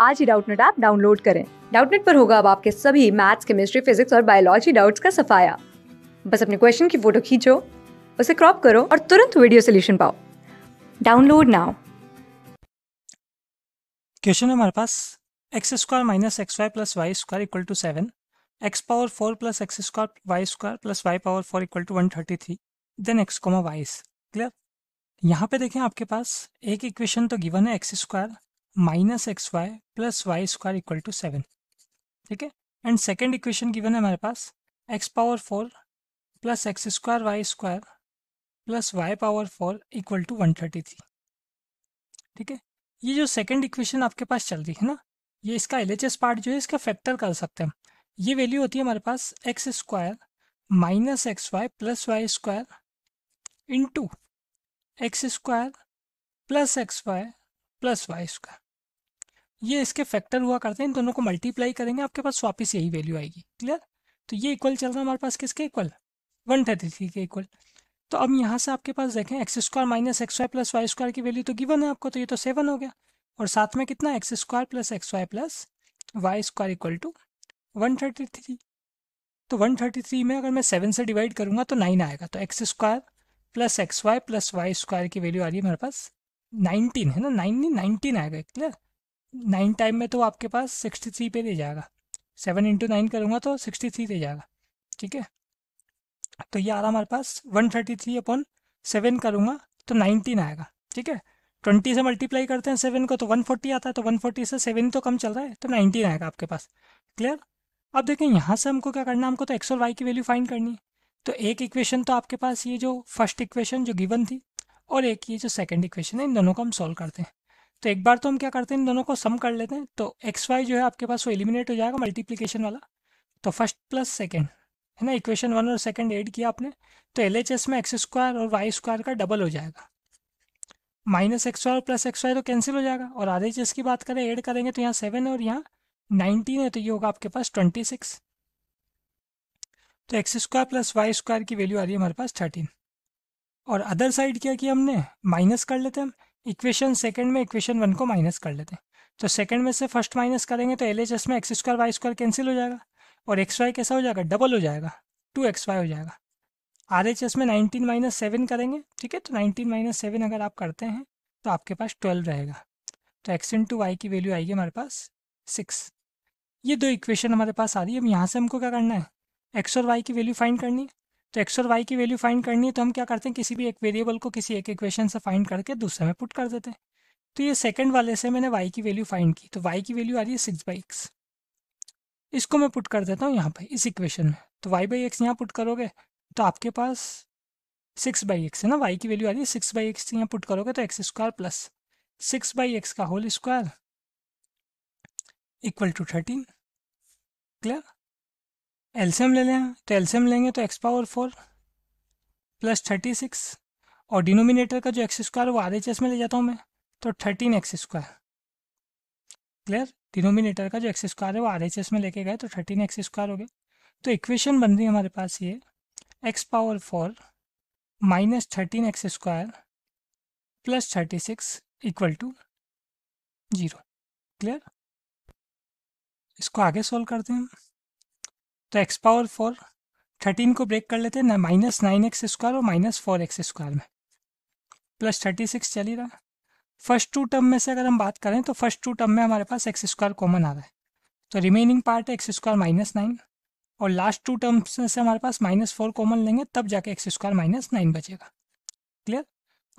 आज ही Doubtnut app download करें डाउटनेट पर होगा अब आपके सभी मैथ्स केमिस्ट्री फिजिक्स और बायोलॉजी डाउट्स का सफाया बस अपने क्वेश्चन की फोटो खींचो उसे क्रॉप करो और तुरंत वीडियो सोल्यूशन पाओ डाउनलोड नाउ क्वेश्चन हमारे पास x square minus x y plus y square equal to seven x power four plus x square y square plus y power four equal to one thirty three then x comma y clear यहाँ पे देखें आपके पास एक equation तो given है x square minus x y plus y square equal to seven ठीक है and second equation given है हमारे पास x power four plus x square y square plus y power four equal to one thirty three ठीक है ये जो second equation आपके पास चल रही है ना ये इसका एल पार्ट जो है इसका फैक्टर कर सकते हैं ये वैल्यू होती है हमारे पास x square minus x y plus y square into x square plus x y plus y square ये इसके फैक्टर हुआ करते हैं इन दोनों को मल्टीप्लाई करेंगे आपके पास वापस यही वैल्यू आएगी क्लियर तो ये इक्वल चल रहा है हमारे पास किसके इक्वल वन थर्टी थ्री के इक्वल तो अब यहाँ से आपके पास देखें x square minus x y plus y square की वैल्यू तो गिवन है आपको तो ये तो सेवन हो गया और साथ में कितना x square plus x y plus y square equal to one thirty three तो वन थर्टी थ्री में अगर मैं सेवन से डिवाइड करूँगा तो नाइन आएगा तो x square plus x y plus y square की वैल्यू आ रही है मेरे पास नाइनटीन है ना नाइन नाइनटीन आएगा क्लियर नाइन टाइम में तो आपके पास सिक्सटी थ्री पे दे जाएगा सेवन इंटू नाइन करूँगा तो सिक्सटी थ्री दे जाएगा ठीक है तो ये आ रहा हमारे पास one thirty three upon seven करूँगा तो नाइनटीन आएगा ठीक है ट्वेंटी से मल्टीप्लाई करते हैं सेवन को तो वन फोर्टी आता है तो वन फोर्टी से सेवन तो कम चल रहा है तो नाइनटीन आएगा आपके पास क्लियर अब देखें यहाँ से हमको क्या करना है हमको तो एक्स और वाई की वैल्यू फाइंड करनी है तो एक इक्वेशन तो आपके पास ये जो फर्स्ट इक्वेशन जो गिवन थी और एक ये जो सेकंड इक्वेशन है इन दोनों को हम सॉल्व करते हैं तो एक बार तो हम क्या करते हैं इन दोनों को सम कर लेते हैं तो एक्स वाई जो है आपके पास वो एलिमिनेट हो जाएगा मल्टीप्लीकेशन वाला तो फर्स्ट प्लस सेकेंड है ना इक्वेशन वन और सेकेंड एड किया आपने तो एल में एक्स स्क्वायर और वाई स्क्वायर का डबल हो जाएगा माइनस एक्स वाई और प्लस एक्स वाई तो कैंसिल हो जाएगा और आर की बात करें एड करेंगे तो यहाँ सेवन है और यहाँ नाइनटीन है तो ये होगा आपके पास ट्वेंटी सिक्स तो x square plus y square की वैल्यू आ रही है हमारे पास थर्टीन और अदर साइड क्या किया हमने माइनस कर लेते हैं हम इक्वेशन सेकंड में इक्वेशन वन को माइनस कर लेते हैं तो सेकंड में से फर्स्ट माइनस करेंगे तो एल एच एस में x square y square cancel हो जाएगा और एक्स वाई कैसा हो जाएगा डबल हो जाएगा टू एक्स वाई हो जाएगा आर एच एस में नाइनटीन माइनस सेवन करेंगे ठीक है तो नाइनटीन माइनस सेवन अगर आप करते हैं तो आपके पास ट्वेल्व रहेगा तो एक्स इन टू वाई की वैल्यू आएगी हमारे पास सिक्स ये दो इक्वेशन हमारे पास आ रही है अब यहाँ से हमको क्या करना है एक्स और वाई की वैल्यू फाइंड करनी है तो एक्स और वाई की वैल्यू फाइंड करनी है तो हम क्या करते हैं किसी भी एक वेरिएबल को किसी एक इक्वेशन से फाइंड करके दूसरे में पुट कर देते हैं तो ये सेकंड वाले से मैंने वाई की वैल्यू फाइंड की तो वाई की वैल्यू आ रही है सिक्स बाई एक्स इसको मैं पुट कर देता हूँ यहाँ पर इस इक्वेशन में तो वाई बाई एक्स यहाँ पुट करोगे तो आपके पास सिक्स बाई एक्स है ना वाई की वैल्यू आ रही है सिक्स बाई एक्स यहाँ पुट करोगे तो x square plus six by x का whole square equal to thirteen clear LCM ले लें तो एल्सियम लेंगे तो x power four plus thirty six और डिनोमिनेटर का जो एक्स स्क्वायर वो आर एच एस में ले जाता हूँ मैं तो thirteen x square clear denominator का जो एक्स स्क्वायर है वो आर एच एस में लेके गए तो थर्टीन एक्स स्क्वायर हो गए तो इक्वेशन बन रही है हमारे पास ये x power four minus thirteen x square plus thirty six equal to zero clear इसको आगे सॉल्व करते हैं हम तो एक्स पावर फोर थर्टीन को ब्रेक कर लेते हैं ना माइनस नाइन एक्स स्क्वायर और माइनस फोर एक्स स्क्वायर में प्लस थर्टी सिक्स चल ही रहा फर्स्ट टू टर्म में से अगर हम बात करें तो फर्स्ट टू टर्म में हमारे पास एक्स स्क्वायर कॉमन आ रहा है तो रिमेनिंग पार्ट है एक्स स्क्वायर माइनस नाइन और लास्ट टू टर्म्स में से हमारे पास माइनस फोर कॉमन लेंगे तब जाके एक्स स्क्वायर माइनस नाइन बचेगा क्लियर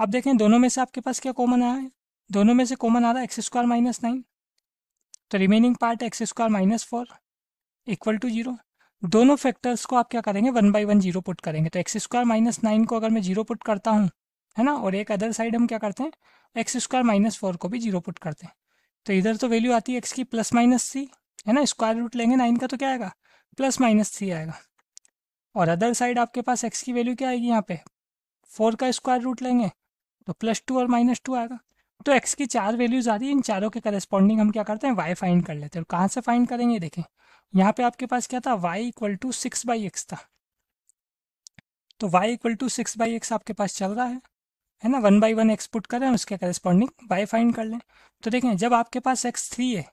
अब देखें दोनों में से आपके पास क्या कॉमन आया है दोनों में से कॉमन आ रहा है एक्स स्क्वायर माइनस नाइन तो remaining part x square minus four equal to zero दोनों फैक्टर्स को आप क्या करेंगे one by one zero put करेंगे तो एक्स स्क्वायर माइनस नाइन को अगर मैं जीरो पुट करता हूँ है ना और एक अदर साइड हम क्या करते हैं एक्स स्क्वायर माइनस फोर को भी जीरो पुट करते हैं तो इधर तो वैल्यू आती है एक्स की प्लस माइनस थ्री है ना स्क्वायर रूट लेंगे नाइन का तो क्या आएगा प्लस माइनस थ्री आएगा और अदर साइड आपके पास एक्स की वैल्यू क्या आएगी यहाँ पे फोर का स्क्वायर रूट लेंगे तो प्लस टू और माइनस टू आएगा तो एक्स की चार वैल्यूज आ रही है इन चारों के करस्पॉन्डिंग हम क्या करते हैं वाई फाइंड कर लेते हैं और कहाँ से फाइंड करेंगे देखें यहाँ पे आपके पास क्या था y equal to six by x था तो y equal to six by x आपके पास चल रहा है है ना one by one x put करें उसके करस्पॉन्डिंग वाई फाइंड कर लें तो देखें जब आपके पास एक्स थ्री है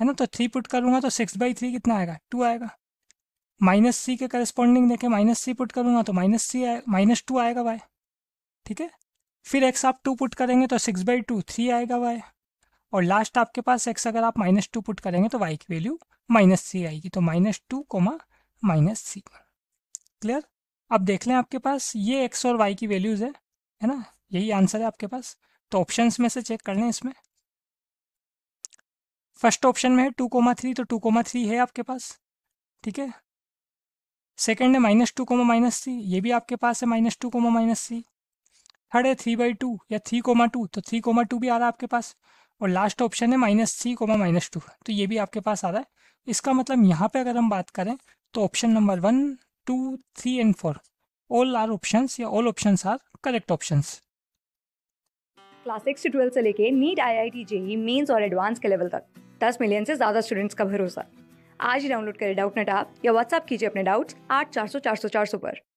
है ना तो थ्री पुट करूँगा तो सिक्स बाई थ्री कितना आएगा टू आएगा माइनस सी के करस्पॉन्डिंग देखें माइनस सी पुट करूँगा तो माइनस सी आए माइनस टू आएगा वाई ठीक है फिर एक्स आप टू पुट करेंगे तो सिक्स बाई टू थ्री आएगा वाई और लास्ट आपके पास एक्स अगर आप माइनस टू पुट करेंगे तो वाई की वैल्यू माइनस थ्री आएगी तो minus two comma minus three clear अब देख लें आपके पास ये एक्स और वाई की वैल्यूज़ है है ना यही आंसर है आपके पास तो ऑप्शंस में से चेक कर लें इसमें फर्स्ट ऑप्शन में है टू कोमा थ्री तो टू कोमा थ्री है आपके पास ठीक है सेकेंड है minus two comma minus three ये भी आपके पास है minus two comma minus three अरे थ्री बाई टू या थ्री कोमा टू तो थ्री कोमा टू भी आ रहा है आपके पास और लास्ट ऑप्शन है minus three comma minus two तो ये भी आपके पास आ रहा है इसका मतलब यहाँ पे अगर हम बात करें तो option number one two three and four all are option या all option are correct option class six से ट्वेल्थ से लेके NEET I I T JEE mains और एडवांस के लेवल तक दस मिलियन से ज़्यादा स्टूडेंट्स का भरोसा आज ही डाउनलोड करें डाउट नेट आप या व्हाट्सअप कीजिए अपने डाउट्स आठ चार सौ चार सौ चार सौ पर